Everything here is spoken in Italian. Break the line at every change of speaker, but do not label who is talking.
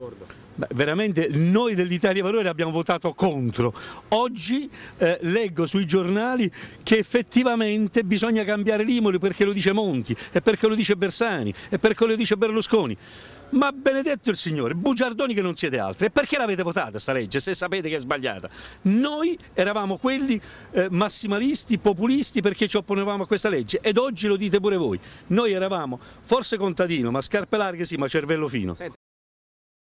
Beh, veramente noi dell'Italia Valori abbiamo votato contro. Oggi eh, leggo sui giornali che effettivamente bisogna cambiare l'Imoli perché lo dice Monti, e perché lo dice Bersani, e perché lo dice Berlusconi. Ma benedetto il Signore, bugiardoni che non siete altri. E perché l'avete votata questa legge se sapete che è sbagliata? Noi eravamo quelli eh, massimalisti, populisti perché ci opponevamo a questa legge ed oggi lo dite pure voi. Noi eravamo forse contadino, ma scarpe larghe sì, ma cervello fino.
Senta.